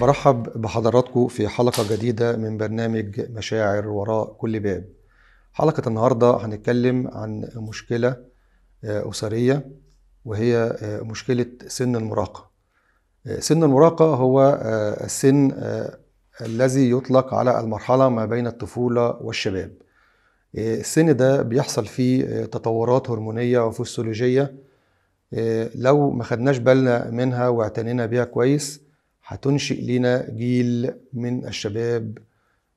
برحب بحضراتكم في حلقة جديدة من برنامج مشاعر وراء كل باب حلقة النهاردة هنتكلم عن مشكلة آه، أسرية وهي آه، مشكلة سن المراهقة آه، سن المراهقة هو السن الذي يطلق على المرحلة ما بين الطفولة والشباب السن ده بيحصل فيه تطورات هرمونية وفسيولوجية لو ما خدناش بالنا منها واعتنينا بيها كويس هتنشئ لنا جيل من الشباب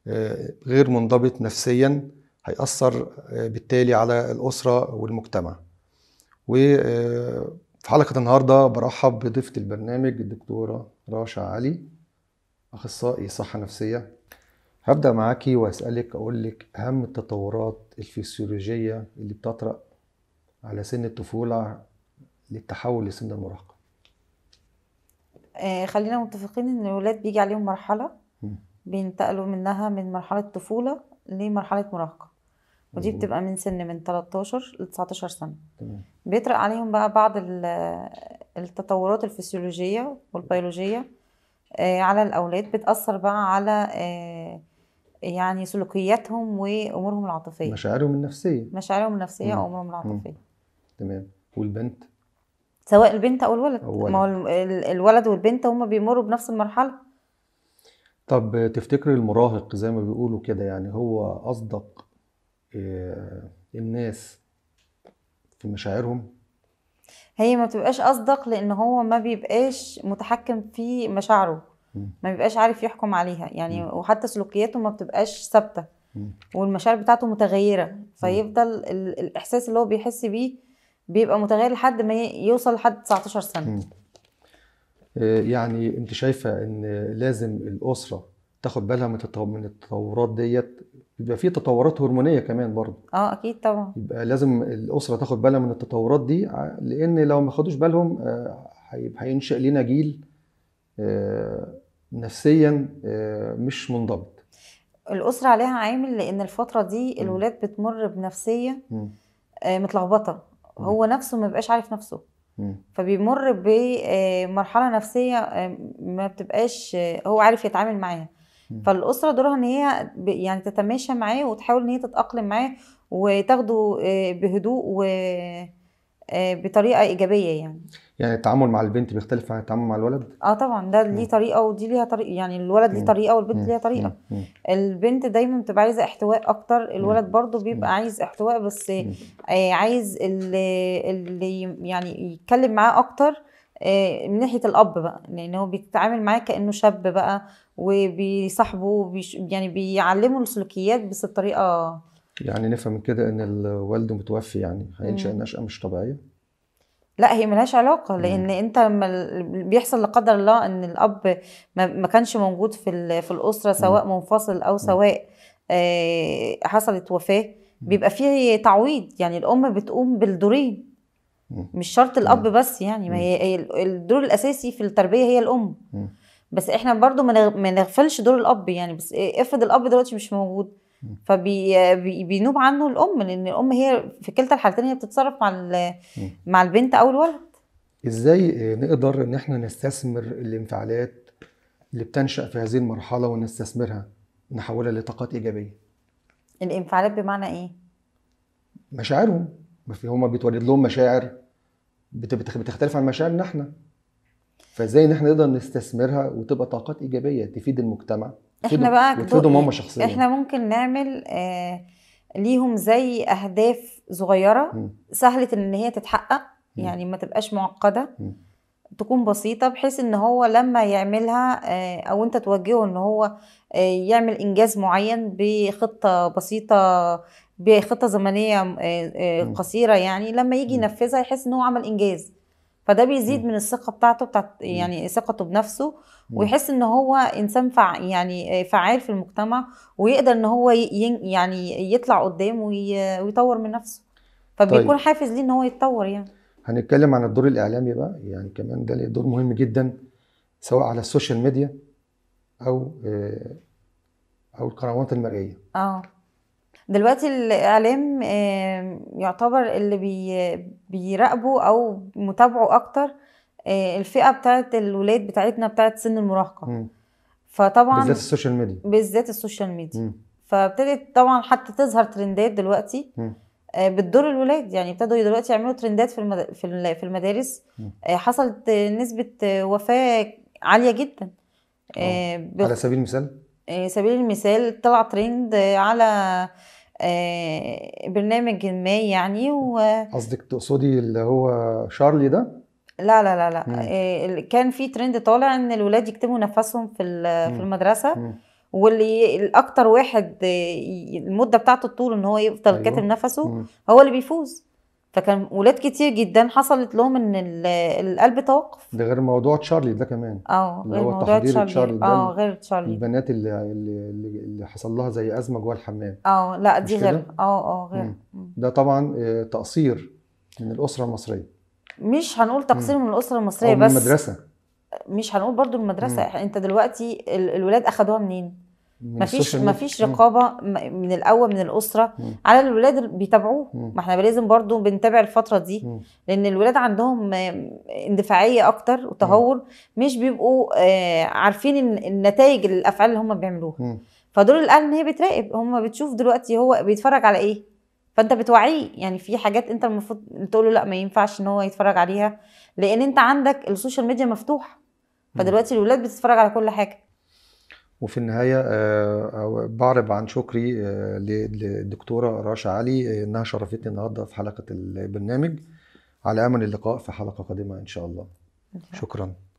آه، غير منضبط نفسيا هيأثر آه، بالتالي على الأسرة والمجتمع وفي آه، حلقة النهاردة برحب بضيفة البرنامج الدكتورة راشا علي أخصائي صحة نفسية هبدأ معاكي وأسألك أقول لك أهم التطورات الفسيولوجية اللي بتطرأ على سن الطفولة للتحول لسن المراهقة آه، خلينا متفقين ان الولاد بيجي عليهم مرحله بينتقلوا منها من مرحله طفوله لمرحله مراهقه ودي بتبقى من سن من 13 ل 19 سنه بيطرق عليهم بقى بعض التطورات الفسيولوجيه والبيولوجيه آه، على الاولاد بتاثر بقى على آه، يعني سلوكياتهم وامورهم العاطفيه مشاعرهم النفسيه مشاعرهم النفسيه وامورهم العاطفيه تمام والبنت سواء البنت او الولد ما هو الولد والبنت هما بيمروا بنفس المرحله طب تفتكر المراهق زي ما بيقولوا كده يعني هو اصدق آه، الناس في مشاعرهم هي ما بتبقاش اصدق لان هو ما بيبقاش متحكم في مشاعره ما بيبقاش عارف يحكم عليها يعني م. وحتى سلوكياته ما بتبقاش ثابته والمشاعر بتاعته متغيره فيفضل الاحساس اللي هو بيحس بيه بيبقى متغير لحد ما يوصل لحد 19 سنه آه، يعني انت شايفه ان لازم الاسره تاخد بالها من من التطورات ديت بيبقى في تطورات هرمونيه كمان برضه اه اكيد طبعا يبقى لازم الاسره تاخد بالها من التطورات دي لان لو ما خدوش بالهم آه، هينشا لنا جيل آه، نفسيا مش منضبط الاسره عليها عامل لان الفتره دي الولاد بتمر بنفسيه متلخبطه هو نفسه ما بيبقاش عارف نفسه فبيمر بمرحله آه، نفسيه آه، ما بتبقاش آه، هو عارف يتعامل معاها فالاسره دورها ان هي يعني تتماشى معاه وتحاول ان هي تتاقلم معاه وتاخده بهدوء وبطريقه ايجابيه يعني يعني التعامل مع البنت بيختلف عن التعامل مع الولد اه طبعا ده ليه طريقه ودي ليها طريقه يعني الولد ليه طريقه والبنت ليها طريقه مم. البنت دايما بتبقى عايزه احتواء اكتر الولد برضو بيبقى مم. عايز احتواء بس آه عايز اللي, اللي يعني يتكلم معاه اكتر آه من ناحيه الاب بقى لان هو بيتعامل معاه كانه شاب بقى وبيصاحبه وبيش... يعني بيعلمه السلوكيات بس بطريقه يعني نفهم من كده ان الوالد متوفي يعني هينشا نشاه مش طبيعيه لا هي ملهاش علاقة لأن أنت لما بيحصل لا قدر الله إن الأب ما كانش موجود في في الأسرة سواء منفصل أو سواء آه، حصلت وفاة بيبقى فيه تعويض يعني الأم بتقوم بالدورين مش شرط الأب بس يعني ما هي الدور الأساسي في التربية هي الأم بس احنا برضو ما نغفلش دور الاب يعني بس إيه، افرض الاب دلوقتي مش موجود فبينوب عنه الام لان الام هي في كلتا الحالتين هي بتتصرف مع مع البنت او الولد ازاي نقدر ان احنا نستثمر الانفعالات اللي بتنشا في هذه المرحله ونستثمرها نحولها لطاقات ايجابيه الانفعالات بمعنى ايه مشاعرهم ما في هما بيتولد لهم مشاعر بتختلف عن مشاعرنا احنا فازاي ان احنا نقدر نستثمرها وتبقى طاقات ايجابيه تفيد المجتمع احنا بقى بتفيدهم هم شخصيا احنا ممكن نعمل آه، ليهم زي اهداف صغيره سهله ان هي تتحقق يعني ما تبقاش معقده تكون بسيطه بحيث ان هو لما يعملها آه، او انت توجهه ان هو آه، يعمل انجاز معين بخطه بسيطه بخطه زمنيه قصيره يعني لما يجي ينفذها يحس ان هو عمل انجاز فده بيزيد من الثقه بتاعته بتاعت يعني ثقته بنفسه ويحس ان هو انسان فع يعني فعال في المجتمع ويقدر ان هو يعني يطلع قدام ويطور من نفسه فبيكون طيب. حافز ليه ان هو يتطور يعني هنتكلم عن الدور الاعلامي بقى يعني كمان ده دور مهم جدا سواء على السوشيال ميديا او آه، او القنوات المرئيه اه دلوقتي الاعلام يعتبر اللي بي او متابعوا اكتر آه، الفئه بتاعت الولاد بتاعتنا بتاعت سن المراهقه فطبعا بالذات السوشيال ميديا بالذات السوشيال ميديا فابتدت طبعا حتى تظهر ترندات دلوقتي آه، بتضر الولاد يعني ابتدوا دلوقتي يعملوا ترندات في في المدارس آه، حصلت نسبه وفاه عاليه جدا على سبيل المثال آه، سبيل المثال طلع ترند على آه، برنامج ما يعني و قصدك تقصدي اللي هو شارلي ده؟ لا لا لا لا مم. آه، كان في ترند طالع ان الولاد يكتموا نفسهم في في المدرسه مم. واللي الاكتر واحد المده بتاعته الطول ان هو يفضل أيوه. كاتم نفسه مم. هو اللي بيفوز فكان ولاد كتير جدا حصلت لهم ان القلب توقف ده غير موضوع تشارلي ده كمان اه غير موضوع تحضير تشارلي اه غير تشارلي البنات اللي اللي, اللي حصل لها زي ازمه جوه الحمام اه لا دي غير اه اه غير ده طبعا آه، تقصير من الاسره المصريه مش هنقول تقصير مم. من الاسره المصريه أو من بس المدرسه مش هنقول برضو المدرسه مم. انت دلوقتي الولاد اخدوها منين مفيش مفيش رقابه من الاول من الاسره مم. على الولاد اللي بيتابعوه ما احنا لازم برضو بنتابع الفتره دي مم. لان الولاد عندهم اندفاعيه اكتر وتهور مش بيبقوا آه، عارفين النتائج الافعال اللي هم بيعملوها مم. فدور الاهل ان هي بتراقب هم بتشوف دلوقتي هو بيتفرج على ايه فانت بتوعيه يعني في حاجات انت المفروض تقول له لا ما ينفعش ان هو يتفرج عليها لان انت عندك السوشيال ميديا مفتوح فدلوقتي الولاد بتتفرج على كل حاجه وفي النهايه آه، آه، بعرب عن شكري آه، للدكتوره راشا علي انها شرفتني النهارده في حلقه البرنامج على امل اللقاء في حلقه قادمه ان شاء الله شكرا